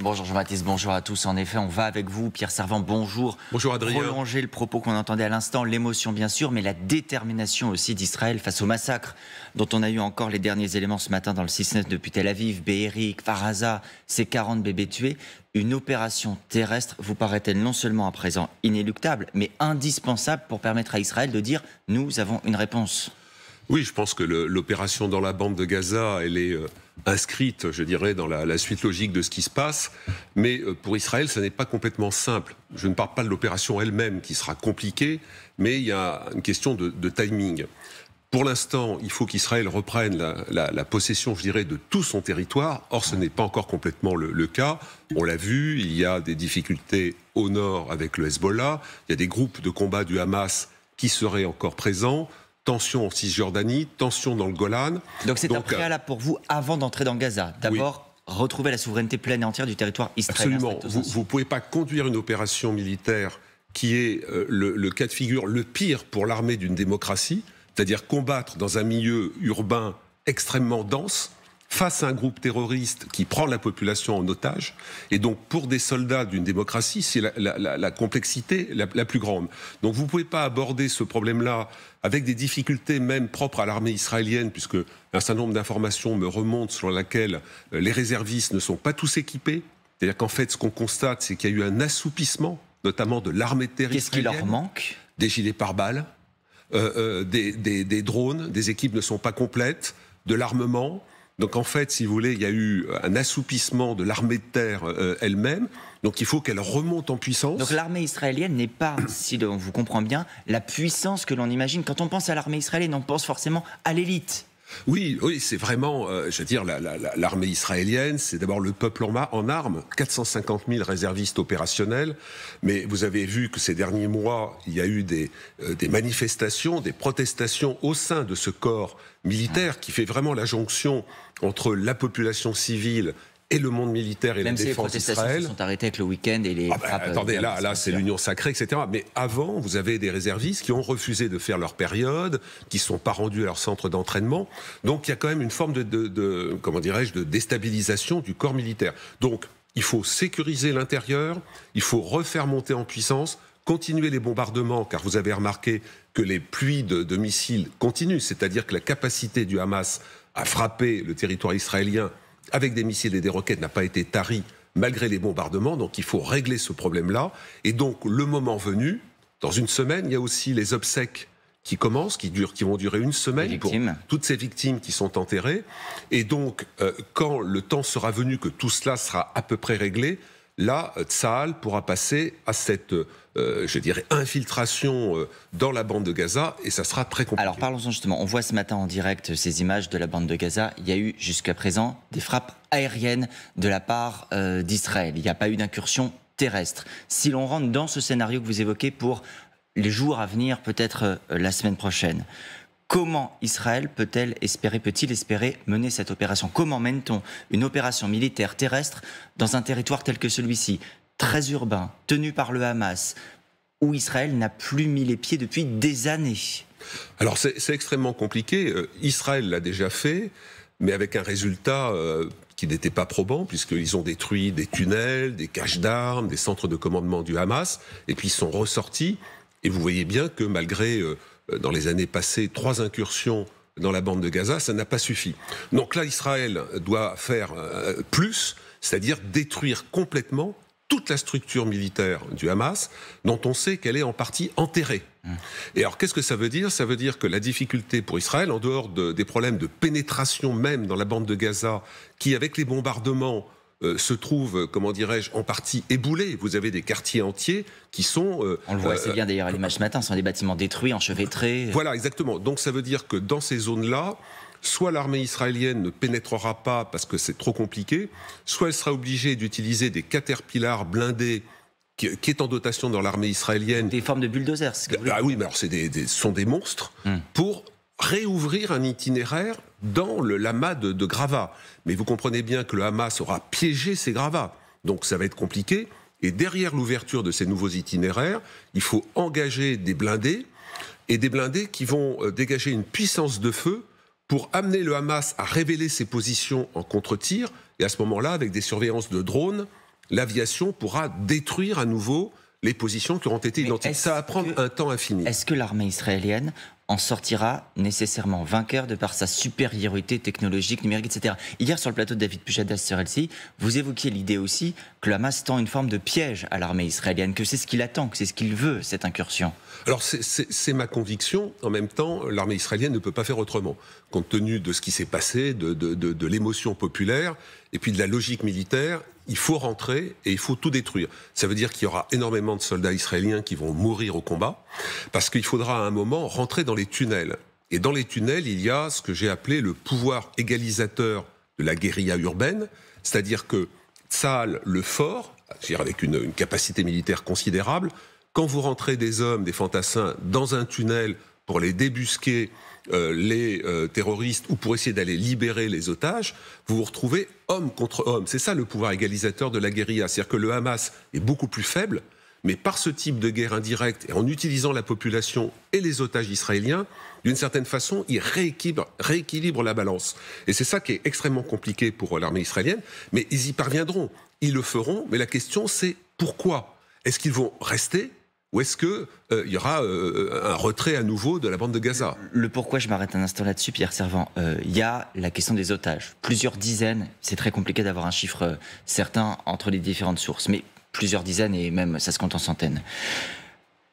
Bonjour Jean-Baptiste, bonjour à tous. En effet, on va avec vous, Pierre Servant, bonjour. Bonjour Adrien. Prolonger le propos qu'on entendait à l'instant, l'émotion bien sûr, mais la détermination aussi d'Israël face au massacre dont on a eu encore les derniers éléments ce matin dans le 6-9 depuis Tel Aviv, Be'erik, Faraza, ces 40 bébés tués. Une opération terrestre vous paraît-elle non seulement à présent inéluctable, mais indispensable pour permettre à Israël de dire nous avons une réponse oui, je pense que l'opération dans la bande de Gaza, elle est euh, inscrite, je dirais, dans la, suite logique de ce qui se passe. Mais euh, pour Israël, ça n'est pas complètement simple. Je ne parle pas de l'opération elle-même qui sera compliquée, mais il y a une question de, timing. Pour l'instant, il faut qu'Israël reprenne la, possession, je dirais, de tout son territoire. Or, ce n'est pas encore complètement le, le cas. On l'a vu, il y a des difficultés au nord avec le Hezbollah, il y a des groupes de combat du Hamas qui seraient encore présents. Tension en Cisjordanie, tension dans le Golan. Donc c'est un euh, préalable pour vous avant d'entrer dans Gaza. D'abord, retrouver la souveraineté pleine et entière du territoire israélien. Absolument. Vous ne pouvez pas conduire une opération militaire qui est euh, le, cas de figure le pire pour l'armée d'une démocratie, c'est-à-dire combattre dans un milieu urbain extrêmement dense, face à un groupe terroriste qui prend la population en otage. Et donc, pour des soldats d'une démocratie, c'est la, complexité la, plus grande. Donc, vous ne pouvez pas aborder ce problème-là avec des difficultés même propres à l'armée israélienne, puisque un certain nombre d'informations me remontent selon laquelle euh, les réservistes ne sont pas tous équipés. C'est-à-dire qu'en fait, ce qu'on constate, c'est qu'il y a eu un assoupissement, notamment de l'armée terrestre. Qu'est-ce qui leur manque Des gilets pare-balles, euh, euh, des, des drones, des équipes ne sont pas complètes, de l'armement. Donc en fait, si vous voulez, il y a eu euh, un assoupissement de l'armée de terre euh, elle-même. Donc il faut qu'elle remonte en puissance. Donc l'armée israélienne n'est pas, si on vous comprend bien, la puissance que l'on imagine. Quand on pense à l'armée israélienne, on pense forcément à l'élite. Oui, oui, c'est vraiment, euh, je veux dire, l'armée israélienne, c'est d'abord le peuple en, en armes, 450 000 réservistes opérationnels, mais vous avez vu que ces derniers mois, il y a eu des, euh, des manifestations, des protestations au sein de ce corps militaire ah. qui fait vraiment la jonction entre la population civile et le monde militaire et Même la si les protestations sont arrêtées avec le week-end et les. Ah bah, euh, attendez, là, là c'est l'union sacrée, etc. Mais avant, vous avez des réservistes qui ont refusé de faire leur période, qui ne sont pas rendus à leur centre d'entraînement. Donc il y a quand même une forme de, comment dirais-je, de déstabilisation du corps militaire. Donc il faut sécuriser l'intérieur, il faut refaire monter en puissance, continuer les bombardements, car vous avez remarqué que les pluies de, de missiles continuent, c'est-à-dire que la capacité du Hamas à frapper le territoire israélien avec des missiles et des roquettes n'a pas été tari malgré les bombardements. Donc il faut régler ce problème-là. Et donc le moment venu, dans une semaine, il y a aussi les obsèques qui commencent, qui, durent, qui vont durer une semaine pour toutes ces victimes qui sont enterrées. Et donc, euh, quand le temps sera venu que tout cela sera à peu près réglé, là, Tsahal pourra passer à cette, euh, je dirais, infiltration euh, dans la bande de Gaza et ça sera très compliqué. Alors parlons-en justement. On voit ce matin en direct ces images de la bande de Gaza. Il y a eu jusqu'à présent des frappes aériennes de la part euh, d'Israël. Il n'y a pas eu d'incursion terrestre. Si l'on rentre dans ce scénario que vous évoquez pour les jours à venir, peut-être la semaine prochaine, Comment Israël peut-elle espérer, peut-il espérer mener cette opération Comment mène-t-on une opération militaire terrestre dans un territoire tel que celui-ci, très urbain, tenu par le Hamas, où Israël n'a plus mis les pieds depuis des années Alors c'est extrêmement compliqué. Euh, Israël l'a déjà fait, mais avec un résultat... Euh, qui n'était pas probant, puisqu'ils ont détruit des tunnels, des caches d'armes, des centres de commandement du Hamas, et puis ils sont ressortis. Et vous voyez bien que malgré euh, euh, dans les années passées trois incursions dans la bande de Gaza, ça n'a pas suffi. Donc là, Israël doit faire euh, plus, c'est-à-dire détruire complètement toute la structure militaire du Hamas, dont on sait qu'elle est en partie enterrée. Et alors, qu'est-ce que ça veut dire Ça veut dire que la difficulté pour Israël, en dehors des problèmes de pénétration même dans la bande de Gaza, qui, avec les bombardements, euh, se trouve euh, comment dirais-je, en partie éboulés. Vous avez des quartiers entiers qui sont... Euh, On le voit assez bien d'ailleurs à l'image ce matin, ce sont des bâtiments détruits, enchevêtrés. Voilà, exactement. Donc ça veut dire que dans ces zones-là, soit l'armée israélienne ne pénétrera pas parce que c'est trop compliqué, soit elle sera obligée d'utiliser des caterpillars blindés qui, est en dotation dans l'armée israélienne. Des formes de bulldozers. ah oui, mais alors c'est sont des monstres hmm. pour réouvrir un itinéraire dans le lama de, gravats. Mais vous comprenez bien que le Hamas aura piégé ces gravats. Donc ça va être compliqué. Et derrière l'ouverture de ces nouveaux itinéraires, il faut engager des blindés et des blindés qui vont euh, dégager une puissance de feu pour amener le Hamas à révéler ses positions en contre-tir. Et à ce moment-là, avec des surveillances de drones, l'aviation pourra détruire à nouveau les positions qui auront été identifiées. identiques. Ça va prendre un temps infini. Est-ce que l'armée israélienne en sortira nécessairement vainqueur de par sa supériorité technologique, numérique, etc. Hier, sur le plateau de David Puchadas sur LCI, vous évoquiez l'idée aussi que le Hamas tend une forme de piège à l'armée israélienne, que c'est ce qu'il attend, que c'est ce qu'il veut, cette incursion. Alors, c'est ma conviction. En même temps, l'armée israélienne ne peut pas faire autrement, compte tenu de ce qui s'est passé, de l'émotion populaire, et puis de la logique militaire il faut rentrer et il faut tout détruire. Ça veut dire qu'il y aura énormément de soldats israéliens qui vont mourir au combat, parce qu'il faudra à un moment rentrer dans les tunnels. Et dans les tunnels, il y a ce que j'ai appelé le pouvoir égalisateur de la guérilla urbaine, c'est-à-dire que Tsahal, le fort, avec une, une capacité militaire considérable, quand vous rentrez des hommes, des fantassins, dans un tunnel pour les débusquer euh, les euh, terroristes ou pour essayer d'aller libérer les otages, vous vous retrouvez homme contre homme. C'est ça le pouvoir égalisateur de la guérilla. C'est-à-dire que le Hamas est beaucoup plus faible, mais par ce type de guerre indirecte et en utilisant la population et les otages israéliens, d'une certaine façon, il rééquilibrent rééquilibre la balance. Et c'est ça qui est extrêmement compliqué pour euh, l'armée israélienne, mais ils y parviendront. Ils le feront, mais la question c'est pourquoi Est-ce qu'ils vont rester ou est-ce qu'il euh, il y aura euh, euh, un retrait à nouveau de la bande de Gaza le, pourquoi, je m'arrête un instant là-dessus, Pierre Servant. Il y a la question des otages. Plusieurs dizaines, c'est très compliqué d'avoir un chiffre certain entre les différentes sources, mais plusieurs dizaines et même ça se compte en centaines.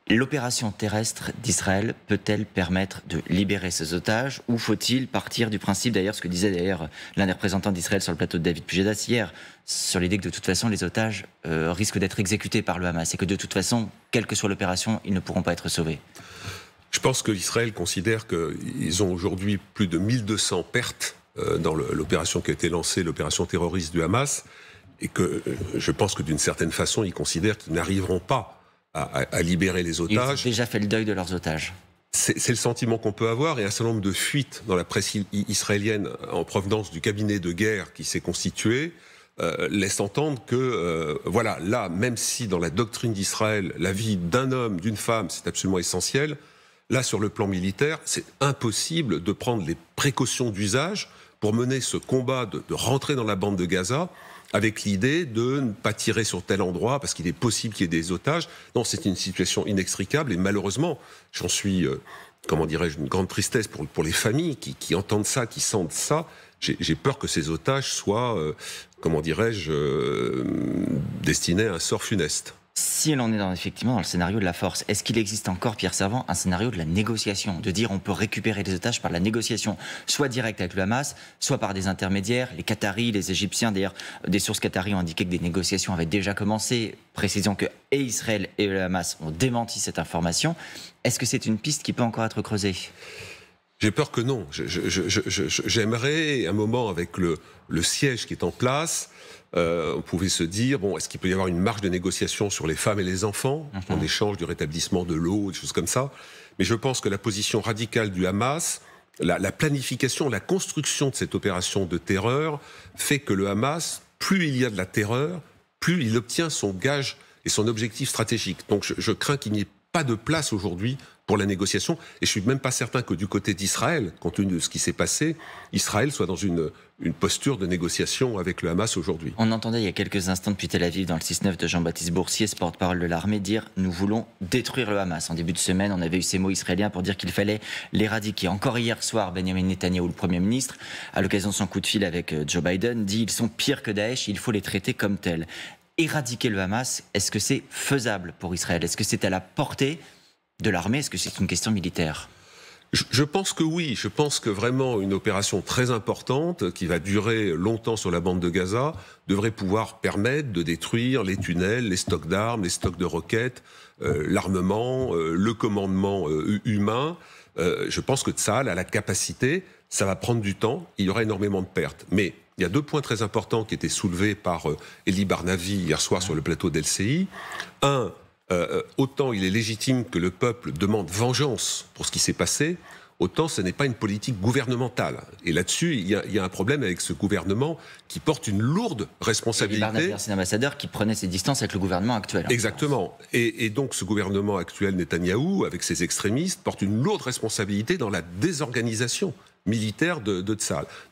L'opération terrestre d'Israël peut-elle permettre de libérer ces otages ou faut-il partir du principe, d'ailleurs, ce que disait d'ailleurs l'un des représentants d'Israël sur le plateau de David Pujadas hier, sur l'idée que de toute façon les otages euh, risquent d'être exécutés par le Hamas et que de toute façon, quelle que soit l'opération, ils ne pourront pas être sauvés Je pense que l'Israël considère qu'ils ont aujourd'hui plus de 1200 pertes euh, dans l'opération qui a été lancée, l'opération terroriste du Hamas, et que euh, je pense que d'une certaine façon, ils considèrent qu'ils n'arriveront pas à, libérer les otages. Ils ont déjà fait le deuil de leurs otages. C'est le sentiment qu'on peut avoir et un certain nombre de fuites dans la presse israélienne en provenance du cabinet de guerre qui s'est constitué euh, laissent laisse entendre que, euh, voilà, là, même si dans la doctrine d'Israël, la vie d'un homme, d'une femme, c'est absolument essentiel, là, sur le plan militaire, c'est impossible de prendre les précautions d'usage pour mener ce combat de, rentrer dans la bande de Gaza avec l'idée de ne pas tirer sur tel endroit parce qu'il est possible qu'il y ait des otages. Non, c'est une situation inextricable et malheureusement, j'en suis, euh, comment dirais-je, une grande tristesse pour, pour les familles qui, entendent ça, qui sentent ça. J'ai peur que ces otages soient, euh, comment dirais-je, euh, destinés à un sort funeste si l'on est effectivement dans le scénario de la force, est-ce qu'il existe encore, Pierre Servant, un scénario de la négociation De dire on peut récupérer les otages par la négociation, soit directe avec le Hamas, soit par des intermédiaires, les Qataris, les Égyptiens. D'ailleurs, des sources qataris ont indiqué que des négociations avaient déjà commencé. Précision que et Israël et le Hamas ont démenti cette information. Est-ce que c'est une piste qui peut encore être creusée j'ai peur que non. J'aimerais un moment avec le, le, siège qui est en place. Euh, on pouvait se dire bon, est-ce qu'il peut y avoir une marge de négociation sur les femmes et les enfants mhm. en échange du rétablissement de l'eau, des choses comme ça. Mais je pense que la position radicale du Hamas, la, planification, la construction de cette opération de terreur fait que le Hamas, plus il y a de la terreur, plus il obtient son gage et son objectif stratégique. Donc je, je crains qu'il n'y ait pas de place aujourd'hui pour la négociation. Et je suis même pas certain que du côté d'Israël, compte tenu de ce qui s'est passé, Israël soit dans une, posture de négociation avec le Hamas aujourd'hui. On entendait il y a quelques instants depuis Tel Aviv dans le 6-9 de Jean-Baptiste Boursier, ce porte-parole de l'armée, dire nous voulons détruire le Hamas. En début de semaine, on avait eu ces mots israéliens pour dire qu'il fallait l'éradiquer. Encore hier soir, Benjamin Netanyahu, le Premier ministre, à l'occasion de son coup de fil avec euh, Joe Biden, dit ils sont pires que Daesh, il faut les traiter comme tels éradiquer le Hamas, est-ce que c'est faisable pour Israël Est-ce que c'est à la portée de l'armée Est-ce que c'est une question militaire je pense que oui, je pense que vraiment une opération très importante qui va durer longtemps sur la bande de Gaza devrait pouvoir permettre de détruire les tunnels, les stocks d'armes, les stocks de roquettes, euh, l'armement, euh, le commandement euh, humain. je pense que Tsal a la capacité, ça va prendre du temps, il y aura énormément de pertes. Mais il y a deux points très importants qui étaient soulevés par euh, Elie Barnavi hier soir sur le plateau d'LCI. Un, euh, autant il est légitime que le peuple demande vengeance pour ce qui s'est passé, autant ce n'est pas une politique gouvernementale. Et là-dessus, il, y, a un problème avec ce gouvernement qui porte une lourde responsabilité. C'est l'ambassadeur qui prenait ses distances avec le gouvernement actuel. Hein. Exactement. Et, donc ce gouvernement actuel, Netanyahou, avec ses extrémistes, porte une lourde responsabilité dans la désorganisation militaire de, de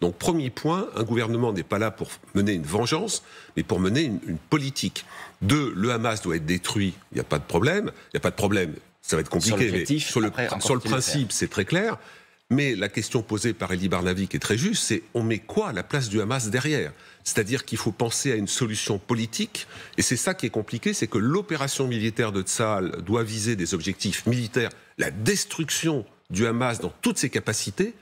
Donc premier point, un gouvernement n'est pas là pour mener une vengeance, mais pour mener une, politique. Deux, le Hamas doit être détruit, il n'y a pas de problème. Il n'y a pas de problème, ça va être compliqué, sur sur le, principe, c'est très clair. Mais la question posée par Elie Barnavi, qui est très juste, c'est on met quoi à la place du Hamas derrière C'est-à-dire qu'il faut penser à une solution politique, et c'est ça qui est compliqué, c'est que l'opération militaire de Tsahal doit viser des objectifs militaires, la destruction du Hamas dans toutes ses capacités,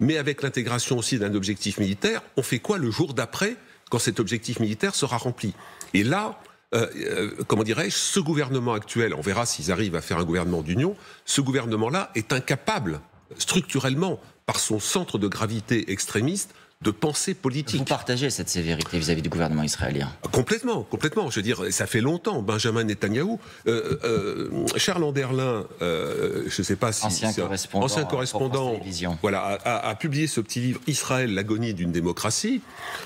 mais avec l'intégration aussi d'un objectif militaire, on fait quoi le jour d'après quand cet objectif militaire sera rempli Et là, euh, euh, comment dirais-je, ce gouvernement actuel, on verra s'ils arrivent à faire un gouvernement d'union, ce gouvernement-là est incapable, structurellement, par son centre de gravité extrémiste, de pensée politique. Vous partagez cette sévérité vis-à-vis du gouvernement israélien Complètement, complètement. Je veux dire, ça fait longtemps. Benjamin Netanyahu, euh, euh, Charles Anderlin, euh, je sais pas si ancien correspondant, ancien correspondant voilà, a, a, publié ce petit livre Israël, l'agonie d'une démocratie.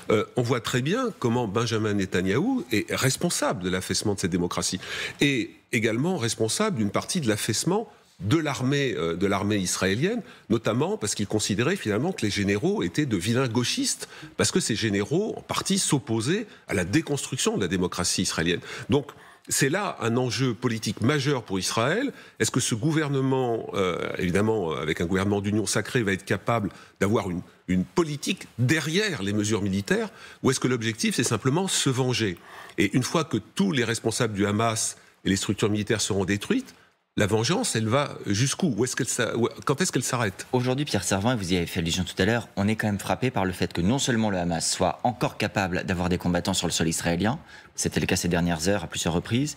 on voit très bien comment Benjamin Netanyahu est responsable de l'affaissement de cette démocratie et également responsable d'une partie de l'affaissement de l'armée euh, de l'armée israélienne, notamment parce qu'il considérait finalement que les généraux étaient de vilains gauchistes, parce que ces généraux en partie s'opposaient à la déconstruction de la démocratie israélienne. Donc c'est là un enjeu politique majeur pour Israël. Est-ce que ce gouvernement, euh, évidemment euh, avec un gouvernement d'union sacrée, va être capable d'avoir une, une politique derrière les mesures militaires, ou est-ce que l'objectif c'est simplement se venger Et une fois que tous les responsables du Hamas et les structures militaires seront détruites, la vengeance, elle va jusqu'où est Quand est-ce qu'elle s'arrête Aujourd'hui, Pierre Servin, et vous y avez fait allusion tout à l'heure, on est quand même frappé par le fait que non seulement le Hamas soit encore capable d'avoir des combattants sur le sol israélien, c'était le cas ces dernières heures à plusieurs reprises,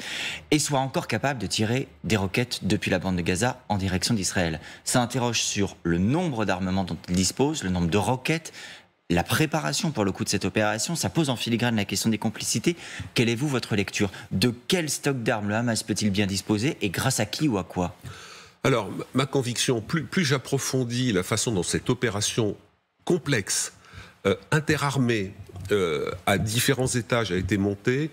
et soit encore capable de tirer des roquettes depuis la bande de Gaza en direction d'Israël. Ça interroge sur le nombre d'armements dont il dispose, le nombre de roquettes, la préparation pour le coup de cette opération, ça pose en filigrane la question des complicités. Quelle est vous votre lecture De quel stock d'armes le Hamas peut-il bien disposer et grâce à qui ou à quoi Alors, ma conviction, plus, j'approfondis la façon dont cette opération complexe, euh, interarmée, euh, à différents étages a été montée,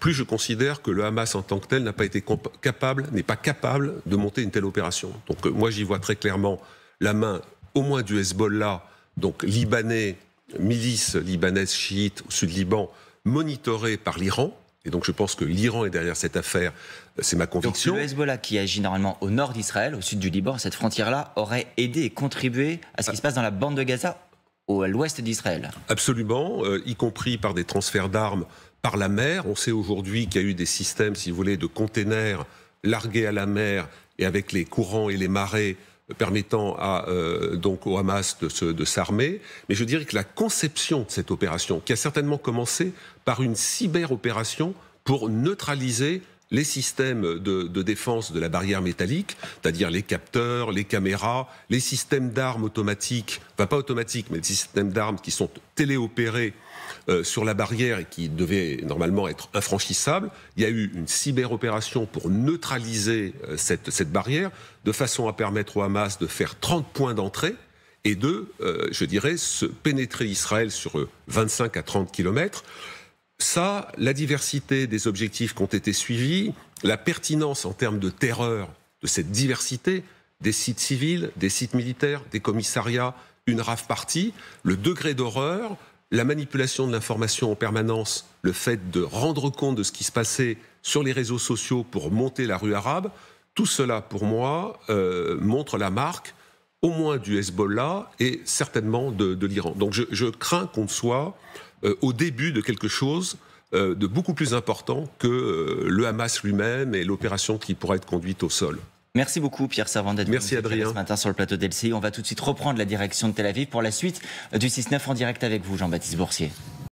plus je considère que le Hamas en tant que tel n'a pas été capable, n'est pas capable de monter une telle opération. Donc euh, moi j'y vois très clairement la main au moins du Hezbollah, donc libanais milices libanaises chiites au sud du Liban monitorées par l'Iran. Et donc je pense que l'Iran est derrière cette affaire, c'est ma conviction. Donc le Hezbollah qui agit normalement au nord d'Israël, au sud du Liban, cette frontière-là, aurait aidé et contribué à ce qui se passe dans la bande de Gaza, ou à l'ouest d'Israël. Absolument, euh, y compris par des transferts d'armes par la mer. On sait aujourd'hui qu'il y a eu des systèmes, si vous voulez, de containers largués à la mer et avec les courants et les marées permettant à, euh, donc au Hamas de s'armer. Mais je dirais que la conception de cette opération, qui a certainement commencé par une cyberopération pour neutraliser les systèmes de, défense de la barrière métallique, c'est-à-dire les capteurs, les caméras, les systèmes d'armes automatiques, enfin pas automatiques, mais des systèmes d'armes qui sont téléopérés euh, sur la barrière qui devait normalement être infranchissable, il y a eu une cyberopération pour neutraliser euh, cette, barrière, de façon à permettre au Hamas de faire 30 points d'entrée et de, euh, je dirais, se pénétrer Israël sur 25 à 30 kilomètres. Ça, la diversité des objectifs qui ont été suivis, la pertinence en termes de terreur de cette diversité, des sites civils, des sites militaires, des commissariats, une rave partie, le degré d'horreur, la manipulation de l'information en permanence, le fait de rendre compte de ce qui se passait sur les réseaux sociaux pour monter la rue arabe, tout cela, pour moi, euh, montre la marque au moins du Hezbollah et certainement de, l'Iran. Donc je, crains qu'on soit euh, au début de quelque chose euh, de beaucoup plus important que le Hamas lui-même et l'opération qui pourrait être conduite au sol. Merci beaucoup Pierre Servant d'être Merci Adrien. ce matin sur le plateau d'LCI. On va tout de suite reprendre la direction de Tel Aviv pour la suite du 6-9 en direct avec vous Jean-Baptiste Boursier.